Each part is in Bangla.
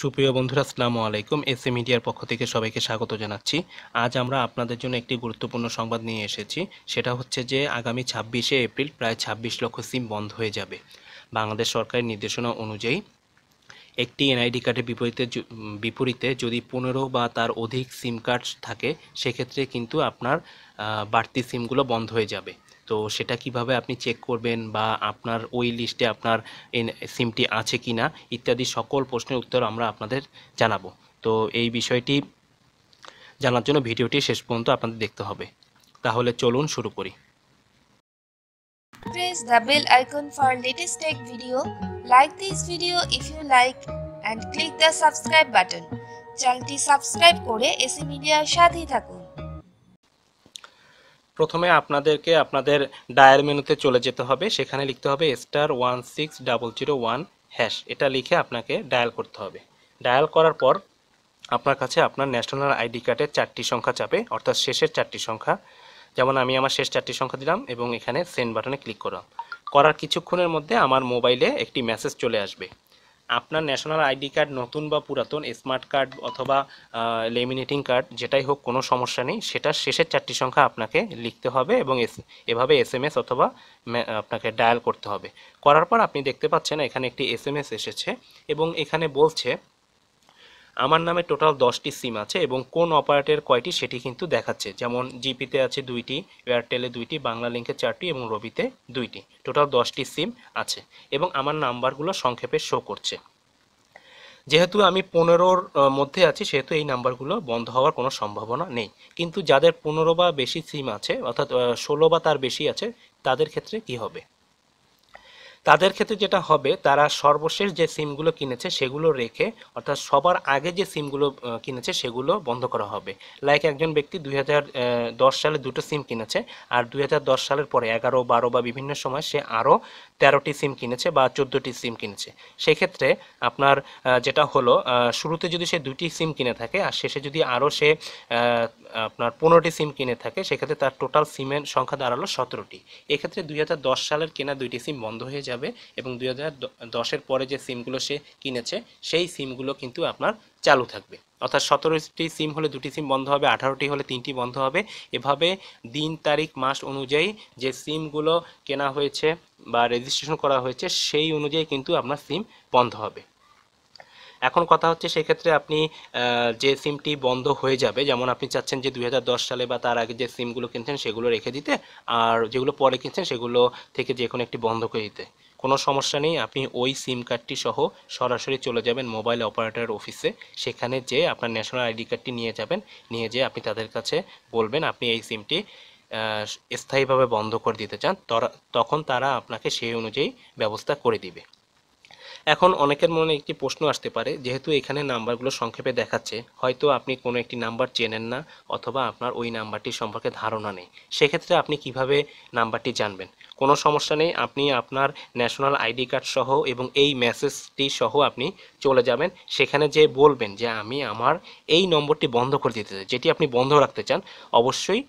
সুপ্রিয় বন্ধুরা আসসালামু আলাইকুম এস এ মিডিয়ার পক্ষ থেকে সবাইকে স্বাগত জানাচ্ছি আজ আমরা আপনাদের জন্য একটি গুরুত্বপূর্ণ সংবাদ নিয়ে এসেছি সেটা হচ্ছে যে আগামী ছাব্বিশে এপ্রিল প্রায় ২৬ লক্ষ সিম বন্ধ হয়ে যাবে বাংলাদেশ সরকারের নির্দেশনা অনুযায়ী একটি এনআইডি কার্ডের বিপরীতে বিপরীতে যদি পনেরো বা তার অধিক সিম কার্ড থাকে সেক্ষেত্রে কিন্তু আপনার বাড়তি সিমগুলো বন্ধ হয়ে যাবে তো সেটা কিভাবে আপনি চেক করবেন বা আপনার ওই লিস্টে আপনার সিমটি আছে কি না ইত্যাদি সকল প্রশ্নের উত্তর আমরা আপনাদের জানাবো তো এই বিষয়টি জানার জন্য ভিডিওটি শেষ পর্যন্ত আপনাদের দেখতে হবে তাহলে চলুন শুরু করি Press the bell icon for latest tech video. Like this video if you like and click the subscribe button. চ্যানেলটি সাবস্ক্রাইব করে এসি মিডিয়ার e সাথেই থাকুন প্রথমে আপনাদেরকে আপনাদের ডায়ার মেনুতে চলে যেতে হবে সেখানে লিখতে হবে star one six double zero one hash এটা লিখে আপনাকে ডায়াল করতে হবে ডায়াল করার পর আপনার কাছে আপনার ন্যাশনাল আইডি কার্ডের চারটি সংখ্যা চাপে অর্থাৎ শেষের চারটি সংখ্যা যেমন আমি আমার শেষ চারটি সংখ্যা দিলাম এবং এখানে সেন্ড বাটনে ক্লিক করলাম করার কিছুক্ষণের মধ্যে আমার মোবাইলে একটি মেসেজ চলে আসবে আপনার ন্যাশনাল আইডি কার্ড নতুন বা পুরাতন স্মার্ট কার্ড অথবা লেমিনেটিং কার্ড যেটাই হোক কোনো সমস্যা নেই সেটার শেষের চারটি সংখ্যা আপনাকে লিখতে হবে এবং এভাবে এস এম এস অথবা আপনাকে ডায়াল করতে হবে করার পর আপনি দেখতে পাচ্ছেন এখানে একটি এস এম এস এসেছে এবং এখানে বলছে আমার নামে টোটাল দশটি সিম আছে এবং কোন অপারেটর কয়টি সেটি কিন্তু দেখাচ্ছে যেমন জিপিতে আছে দুইটি এয়ারটেলে দুইটি বাংলা লিঙ্কে চারটি এবং রবিতে দুইটি টোটাল দশটি সিম আছে এবং আমার নাম্বারগুলো সংক্ষেপে শো করছে যেহেতু আমি পনেরোর মধ্যে আছি সেহেতু এই নাম্বারগুলো বন্ধ হওয়ার কোনো সম্ভাবনা নেই কিন্তু যাদের পনেরো বা বেশি সিম আছে অর্থাৎ ষোলো বা তার বেশি আছে তাদের ক্ষেত্রে কি হবে তাদের ক্ষেত্রে যেটা হবে তারা সর্বশেষ যে সিমগুলো কিনেছে সেগুলো রেখে অর্থাৎ সবার আগে যে সিমগুলো কিনেছে সেগুলো বন্ধ করা হবে লাইক একজন ব্যক্তি দুই সালে দুটো সিম কিনেছে আর দুই সালের পরে এগারো বারো বা বিভিন্ন সময় সে আরও তেরোটি সিম কিনেছে বা চোদ্দোটি সিম কিনেছে সেক্ষেত্রে আপনার যেটা হলো শুরুতে যদি সে দুটি সিম কিনে থাকে আর শেষে যদি আরও সে আপনার পনেরোটি সিম কিনে থাকে সেক্ষেত্রে তার টোটাল সিমের সংখ্যা দাঁড়ালো সতেরোটি এক্ষেত্রে দুই সালের কেনা দুইটি সিম বন্ধ হয়ে যাবে এবং দুই হাজার দশের পরে যে সিমগুলো সে কিনেছে সেই সিমগুলো কিন্তু আপনার চালু থাকবে অর্থাৎ সতেরোটি সিম হলে দুটি সিম বন্ধ হবে আঠারোটি হলে তিনটি বন্ধ হবে এভাবে দিন তারিখ মাস অনুযায়ী যে সিমগুলো কেনা হয়েছে বা রেজিস্ট্রেশন করা হয়েছে সেই অনুযায়ী কিন্তু আপনার সিম বন্ধ হবে এখন কথা হচ্ছে সেক্ষেত্রে আপনি যে সিমটি বন্ধ হয়ে যাবে যেমন আপনি চাচ্ছেন যে দুই সালে বা তার আগে যে সিমগুলো কিনছেন সেগুলো রেখে দিতে আর যেগুলো পরে কিনছেন সেগুলো থেকে যে কোনো একটি বন্ধ করে দিতে কোনো সমস্যা নেই আপনি ওই সিম কার্ডটি সহ সরাসরি চলে যাবেন মোবাইল অপারেটর অফিসে সেখানে যে আপনার ন্যাশনাল আইডি কার্ডটি নিয়ে যাবেন নিয়ে যেয়ে আপনি তাদের কাছে বলবেন আপনি এই সিমটি স্থায়ীভাবে বন্ধ করে দিতে চান তখন তারা আপনাকে সেই অনুযায়ী ব্যবস্থা করে দিবে এখন অনেকের মনে একটি প্রশ্ন আসতে পারে যেহেতু এখানে নাম্বারগুলো সংক্ষেপে দেখাচ্ছে হয়তো আপনি কোনো একটি নাম্বার চেনেন না অথবা আপনার ওই নাম্বারটি সম্পর্কে ধারণা নেই সেক্ষেত্রে আপনি কিভাবে নাম্বারটি জানবেন কোনো সমস্যা নেই আপনি আপনার ন্যাশনাল আইডি কার্ড সহ এবং এই মেসেজটি সহ আপনি চলে যাবেন সেখানে যে বলবেন যে আমি আমার এই নম্বরটি বন্ধ করে দিতে চাই যেটি আপনি বন্ধ রাখতে চান অবশ্যই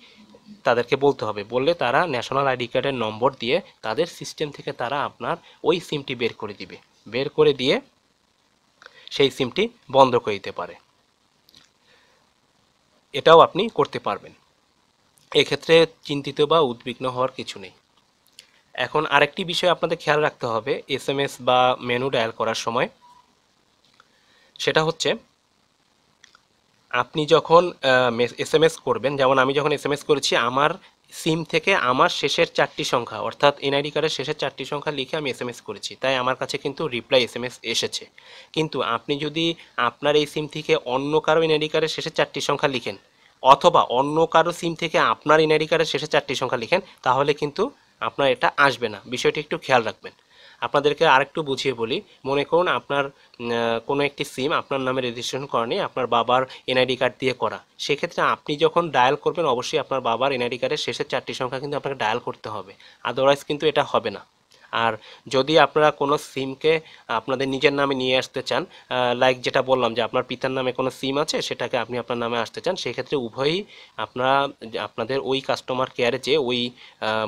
তাদেরকে বলতে হবে বললে তারা ন্যাশনাল আইডি কার্ডের নম্বর দিয়ে তাদের সিস্টেম থেকে তারা আপনার ওই সিমটি বের করে দিবে বের করে দিয়ে সেই সিমটি বন্ধ করে দিতে পারে এটাও আপনি করতে পারবেন এক্ষেত্রে চিন্তিত বা উদ্বিগ্ন হওয়ার কিছু নেই এখন আরেকটি বিষয় আপনাদের খেয়াল রাখতে হবে এস এম এস বা মেনু ডায়াল করার সময় সেটা হচ্ছে আপনি যখন এস এম এস করবেন যেমন আমি যখন এস এম এস করেছি আমার সিম থেকে আমার শেষের চারটি সংখ্যা অর্থাৎ এনআইডি কার্ডের শেষের চারটি সংখ্যা লিখে আমি এস এম এস করেছি তাই আমার কাছে কিন্তু রিপ্লাই এস এম এস এসেছে কিন্তু আপনি যদি আপনার এই সিম থেকে অন্য কারো এনআইডি কার্ডের শেষের চারটি সংখ্যা লিখেন অথবা অন্য কারো সিম থেকে আপনার এনআইডি কার্ডের শেষের চারটি সংখ্যা লিখেন তাহলে কিন্তু আপনার এটা আসবে না বিষয়টি একটু খেয়াল রাখবেন আপনাদেরকে আরেকটু বুঝিয়ে বলি মনে করুন আপনার কোনো একটি সিম আপনার নামে রেজিস্ট্রেশন করেনি আপনার বাবার এনআইডি কার্ড দিয়ে করা সেক্ষেত্রে আপনি যখন ডায়াল করবেন অবশ্যই আপনার বাবার এনআইডি কার্ডের শেষের চারটি সংখ্যা কিন্তু আপনাকে ডায়াল করতে হবে আদারওয়াইজ কিন্তু এটা হবে না আর যদি আপনারা কোনো সিমকে আপনাদের নিজের নামে নিয়ে আসতে চান লাইক যেটা বললাম যে আপনার পিতার নামে কোনো সিম আছে সেটাকে আপনি আপনার নামে আসতে চান সেক্ষেত্রে উভয়ই আপনারা আপনাদের ওই কাস্টমার কেয়ারে যেয়ে ওই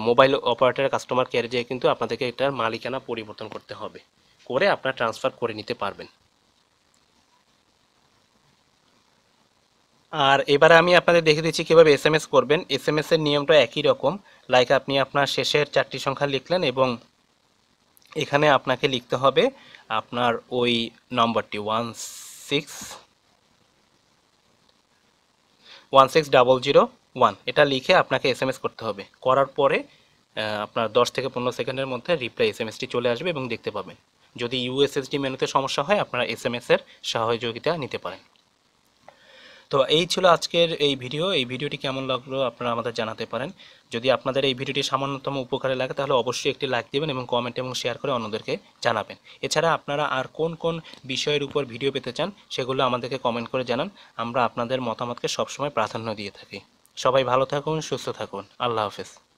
মোবাইল অপারেটরের কাস্টমার কেয়ারে যেয়ে কিন্তু আপনাদেরকে এটার মালিকানা পরিবর্তন করতে হবে করে আপনারা ট্রান্সফার করে নিতে পারবেন আর এবারে আমি আপনাদের দেখে দিচ্ছি কীভাবে এস এম এস করবেন এস এম এসের নিয়মটা একই রকম লাইক আপনি আপনার শেষের চারটি সংখ্যা লিখলেন এবং এখানে আপনাকে লিখতে হবে আপনার ওই নম্বরটি one six one six double zero one এটা লিখে আপনাকে এস এম এস করতে হবে করার পরে আপনার দশ থেকে পনেরো সেকেন্ডের মধ্যে রিপ্লাই এস এম এসটি চলে আসবে এবং দেখতে পাবেন যদি ইউএসএসডি মেনুতে সমস্যা হয় আপনারা এস এম এর সহযোগিতা নিতে পারেন তো এই ছিল আজকের এই ভিডিও এই ভিডিওটি কেমন লাগলো আপনারা আমাদের জানাতে পারেন যদি আপনাদের এই ভিডিওটি সামান্যতম উপকারে লাগে তাহলে অবশ্যই একটি লাইক দেবেন এবং কমেন্ট এবং শেয়ার করে অন্যদেরকে জানাবেন এছাড়া আপনারা আর কোন কোন বিষয়ের উপর ভিডিও পেতে চান সেগুলো আমাদেরকে কমেন্ট করে জানান আমরা আপনাদের মতামতকে সবসময় প্রাধান্য দিয়ে থাকি সবাই ভালো থাকুন সুস্থ থাকুন আল্লাহ হাফেজ